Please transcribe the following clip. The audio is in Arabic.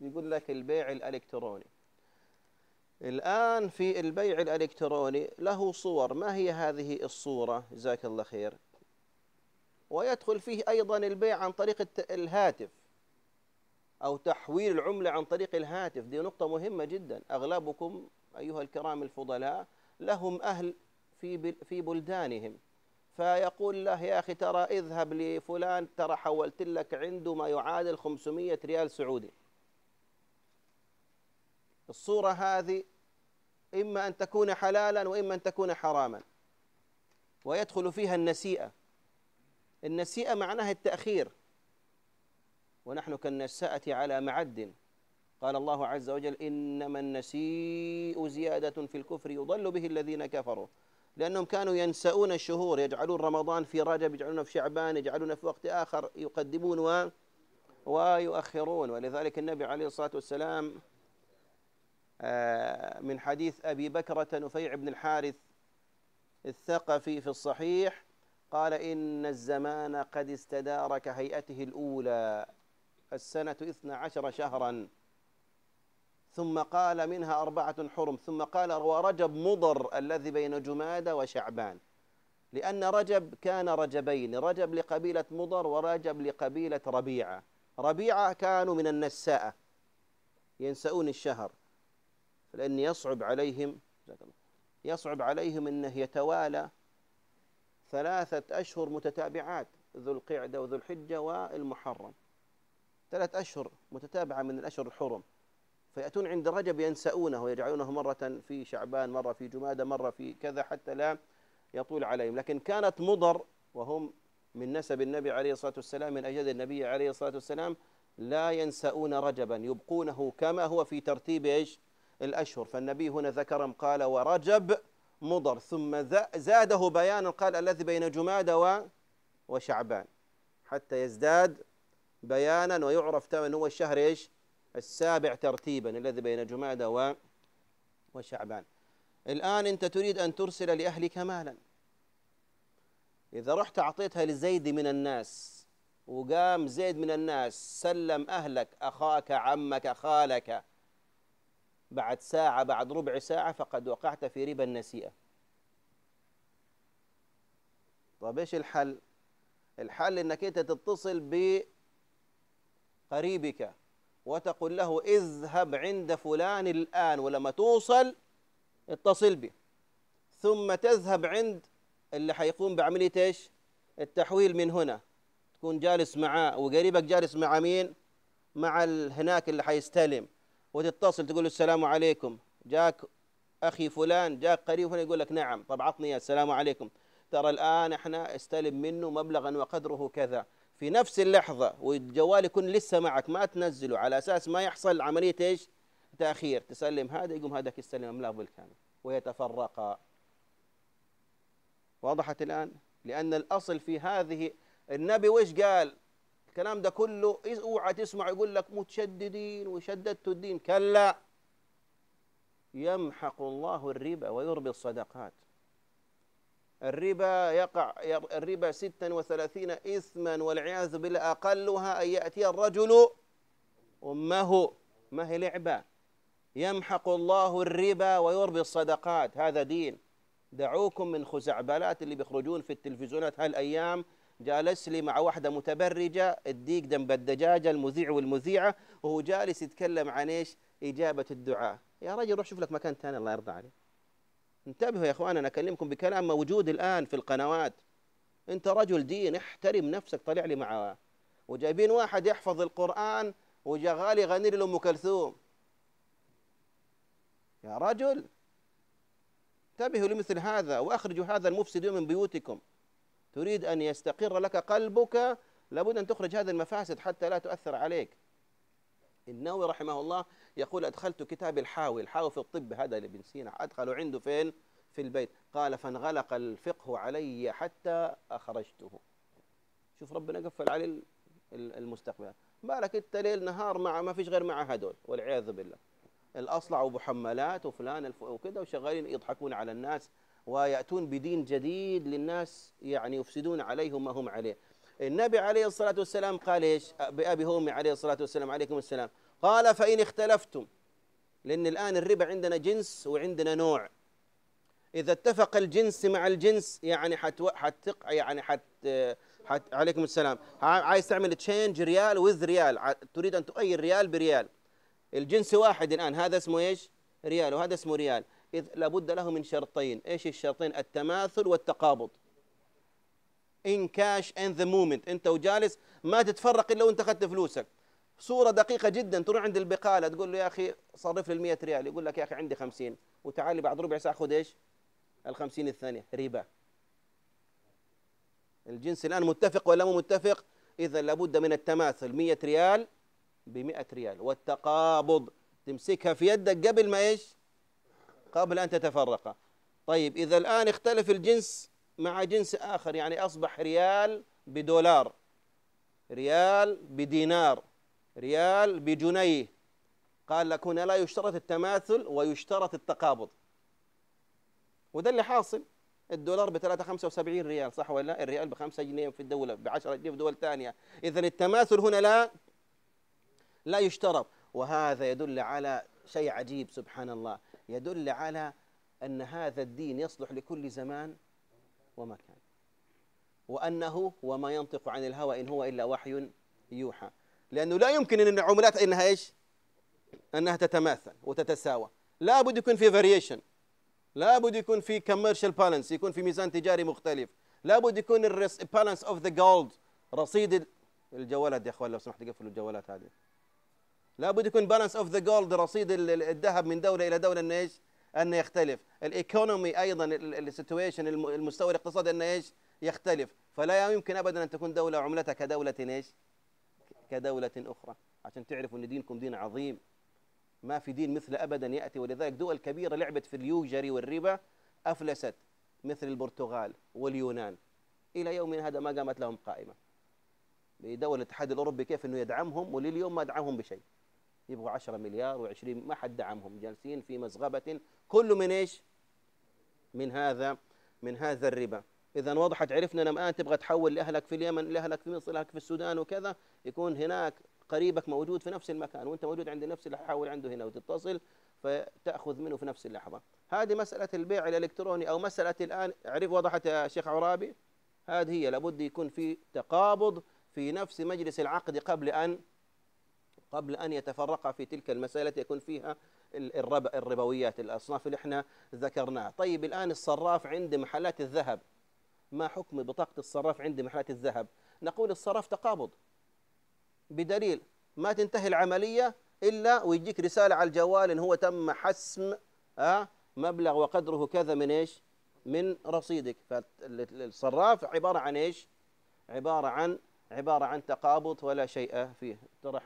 يقول لك البيع الإلكتروني الآن في البيع الإلكتروني له صور ما هي هذه الصورة جزاك الله خير ويدخل فيه أيضا البيع عن طريق الهاتف أو تحويل العملة عن طريق الهاتف دي نقطة مهمة جدا أغلبكم أيها الكرام الفضلاء لهم أهل في في بلدانهم فيقول له يا أخي ترى اذهب لفلان ترى حولت لك عنده ما يعادل 500 ريال سعودي الصورة هذه إما أن تكون حلالا وإما أن تكون حراما ويدخل فيها النسيئة النسيئة معناها التأخير ونحن كالنساءة على معد قال الله عز وجل إنما النسيء زيادة في الكفر يضل به الذين كفروا لأنهم كانوا ينسؤون الشهور يجعلون رمضان في رجب يجعلونه في شعبان يجعلونه في وقت آخر يقدمون و... ويؤخرون ولذلك النبي عليه الصلاة والسلام آه، من حديث أبي بكرة نفيع بن الحارث الثقفي في الصحيح قال إن الزمان قد استدار كهيئته الأولى السنة إثنى عشر شهرا ثم قال منها أربعة حرم ثم قال ورجب مضر الذي بين جمادة وشعبان لأن رجب كان رجبين رجب لقبيلة مضر ورجب لقبيلة ربيعة ربيعة كانوا من النساء ينسؤون الشهر لأن يصعب عليهم يصعب عليهم أنه يتوالى ثلاثة أشهر متتابعات ذو القعدة وذو الحجة والمحرم ثلاث أشهر متتابعة من الأشهر الحرم فيأتون عند رجب ينسؤونه ويجعلونه مرة في شعبان مرة في جمادة مرة في كذا حتى لا يطول عليهم لكن كانت مضر وهم من نسب النبي عليه الصلاة والسلام من أجداد النبي عليه الصلاة والسلام لا ينسؤون رجبا يبقونه كما هو في ترتيب ايش؟ الأشهر فالنبي هنا ذكر قال ورجب مضر ثم زاده بيانا قال الذي بين جمادى وشعبان حتى يزداد بيانا ويعرف تمن هو الشهر ايش السابع ترتيبا الذي بين جمادى وشعبان الآن أنت تريد أن ترسل لأهلك مالا إذا رحت أعطيتها لزيد من الناس وقام زيد من الناس سلم أهلك أخاك عمك خالك بعد ساعة بعد ربع ساعة فقد وقعت في ربا النسيئة طيب ايش الحل الحل انك انت تتصل بقريبك وتقول له اذهب عند فلان الان ولما توصل اتصل به ثم تذهب عند اللي حيقوم بعملية ايش التحويل من هنا تكون جالس معاه وقريبك جالس مع مين مع هناك اللي حيستلم وتتصل تقول السلام عليكم جاك اخي فلان جاك قريب فلان يقول لك نعم طب عطني السلام عليكم ترى الان احنا استلم منه مبلغا وقدره كذا في نفس اللحظه والجوال يكون لسه معك ما تنزله على اساس ما يحصل عمليه ايش؟ تاخير تسلم هذا يقوم هذاك يستلم املاك بالكامل ويتفرقا وضحت الان؟ لان الاصل في هذه النبي وش قال؟ الكلام ده كله اوعى تسمع يقول لك متشددين وشددتوا الدين كلا يمحق الله الربا ويربي الصدقات الربا يقع الربا ستا وثلاثين إثما والعياذ بالله أقلها أن يأتي الرجل أمه ما هي لعبة يمحق الله الربا ويربي الصدقات هذا دين دعوكم من خزعبلات اللي بيخرجون في التلفزيونات هالأيام جالس لي مع واحده متبرجه الديك دم الدجاجه المذيع والمذيعه وهو جالس يتكلم عن ايش؟ اجابه الدعاء، يا رجل روح شوف لك مكان ثاني الله يرضى عليك. انتبهوا يا اخوان انا اكلمكم بكلام موجود الان في القنوات. انت رجل دين احترم نفسك طلع لي مع وجايبين واحد يحفظ القران وجغالي غالي غنير ام كلثوم. يا رجل انتبهوا لمثل هذا واخرجوا هذا المفسد من بيوتكم. تريد أن يستقر لك قلبك لابد أن تخرج هذه المفاسد حتى لا تؤثر عليك النووي رحمه الله يقول أدخلت كتاب الحاوي الحاوي في الطب هذا لابن سينا أدخله عنده فين في البيت قال فانغلق الفقه علي حتى أخرجته شوف ربنا قفل عليه المستقبل بالك انت ليل نهار مع ما فيش غير مع هدول والعياذ بالله الاصلع حملات وفلان وكذا وشغالين يضحكون على الناس ويأتون بدين جديد للناس يعني يفسدون عليهم ما هم عليه النبي عليه الصلاة والسلام قال إيش بأبي هومي عليه الصلاة والسلام عليكم السلام قال فإن اختلفتم لأن الآن الربا عندنا جنس وعندنا نوع إذا اتفق الجنس مع الجنس يعني حتو... حتق يعني حت... حت... عليكم السلام عايز تعمل تشينج ريال وذ ريال تريد أن تغير ريال بريال الجنس واحد الآن هذا اسمه إيش ريال وهذا اسمه ريال إذ لابد له من شرطين إيش الشرطين التماثل والتقابض إن كاش إن ذا مومنت أنت وجالس ما تتفرق إلا وأنت أخذت فلوسك صورة دقيقة جدا تروح عند البقالة تقول له يا أخي صرف لي 100 ريال يقول لك يا أخي عندي 50 وتعالي بعد ربع ساعة خذ إيش؟ ال 50 الثانية ربا الجنس الآن متفق ولا مو متفق؟ إذا لابد من التماثل 100 ريال ب 100 ريال والتقابض تمسكها في يدك قبل ما إيش؟ قبل أن تتفرقا طيب إذا الآن اختلف الجنس مع جنس آخر يعني أصبح ريال بدولار ريال بدينار ريال بجنيه قال لك هنا لا يشترط التماثل ويشترط التقابض وده اللي حاصل الدولار ب 3.75 ريال صح ولا لا؟ الريال ب 5 جنيه في الدولة ب 10 جنيه في دول ثانية، إذا التماثل هنا لا لا يشترط، وهذا يدل على شيء عجيب سبحان الله، يدل على أن هذا الدين يصلح لكل زمان ومكان وأنه وما ينطق عن الهوى إن هو إلا وحي يوحى لأنه لا يمكن أن العملات أنها إيش أنها تتماثل وتتساوى لا بد يكون في فاريشن لا بد يكون في كوميرشال بالانس يكون في ميزان تجاري مختلف لا بد يكون البالانس اوف ذا جولد رصيد الجوالات يا اخوان لو سمحت قفلوا الجوالات هذه لابد يكون بالانس اوف ذا جولد رصيد الذهب من دوله الى دوله انه ايش؟ انه يختلف، الايكونومي ايضا السيتويشن المستوى الاقتصادي انه ايش؟ يختلف، فلا يمكن ابدا ان تكون دوله عملتها كدوله ايش؟ كدوله اخرى، عشان تعرفوا ان دينكم دين عظيم. ما في دين مثله ابدا ياتي ولذلك دول كبيره لعبت في اليوجري والربا افلست مثل البرتغال واليونان الى يومنا هذا ما قامت لهم قائمه. بدول الاتحاد الاوروبي كيف انه يدعمهم ولليوم ما دعمهم بشيء. يبغوا 10 مليار و20 ما حد دعمهم جالسين في مزغبة كل من ايش؟ من هذا من هذا الربا إذا وضحت عرفنا لما الآن تبغى تحول لأهلك في اليمن لأهلك في مصر لأهلك في السودان وكذا يكون هناك قريبك موجود في نفس المكان وأنت موجود عند نفس اللي حاول عنده هنا وتتصل فتأخذ منه في نفس اللحظة هذه مسألة البيع الإلكتروني أو مسألة الآن عرف وضحت يا شيخ عرابي هذه هي لابد يكون في تقابض في نفس مجلس العقد قبل أن قبل أن يتفرقا في تلك المسألة يكون فيها الربويات الأصناف اللي احنا ذكرناها طيب الآن الصراف عند محلات الذهب ما حكم بطاقة الصراف عند محلات الذهب نقول الصراف تقابض بدليل ما تنتهي العملية إلا ويجيك رسالة على الجوال إن هو تم حسم آه، مبلغ وقدره كذا من إيش من رصيدك فالصراف عبارة عن إيش عبارة عن عبارة عن تقابض ولا شيء فيه ترى